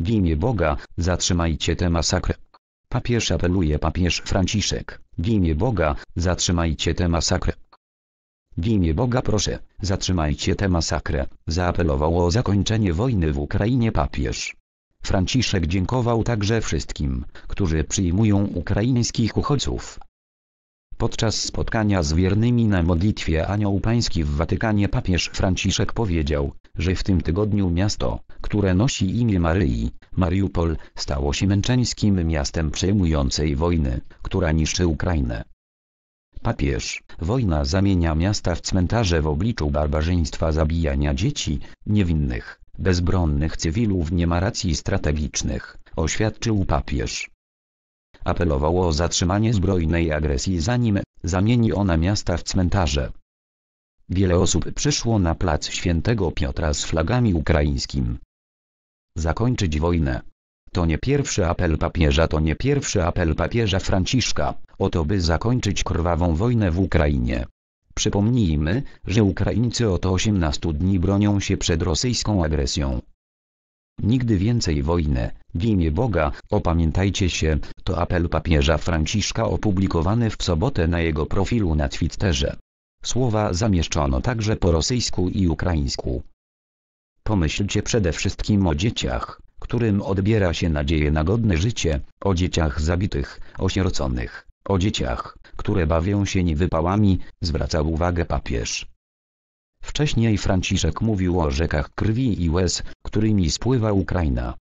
W imię Boga, zatrzymajcie tę masakrę. Papież apeluje papież Franciszek, w imię Boga, zatrzymajcie tę masakrę. W imię Boga proszę, zatrzymajcie tę masakrę, zaapelował o zakończenie wojny w Ukrainie papież. Franciszek dziękował także wszystkim, którzy przyjmują ukraińskich uchodźców. Podczas spotkania z wiernymi na modlitwie Anioł Pański w Watykanie papież Franciszek powiedział, że w tym tygodniu miasto, które nosi imię Maryi, Mariupol, stało się męczeńskim miastem przejmującej wojny, która niszczy Ukrainę. Papież, wojna zamienia miasta w cmentarze w obliczu barbarzyństwa zabijania dzieci, niewinnych, bezbronnych cywilów nie ma racji strategicznych, oświadczył papież. Apelował o zatrzymanie zbrojnej agresji zanim zamieni ona miasta w cmentarze. Wiele osób przyszło na plac Świętego Piotra z flagami ukraińskim, zakończyć wojnę. To nie pierwszy apel papieża, to nie pierwszy apel papieża Franciszka, o to by zakończyć krwawą wojnę w Ukrainie. Przypomnijmy, że Ukraińcy oto 18 dni bronią się przed rosyjską agresją. Nigdy więcej wojny, w imię Boga, opamiętajcie się, to apel papieża Franciszka opublikowany w sobotę na jego profilu na Twitterze. Słowa zamieszczono także po rosyjsku i ukraińsku. Pomyślcie przede wszystkim o dzieciach, którym odbiera się nadzieję na godne życie, o dzieciach zabitych, osieroconych, o dzieciach, które bawią się niewypałami, zwracał uwagę papież. Wcześniej Franciszek mówił o rzekach krwi i łez, którymi spływa Ukraina.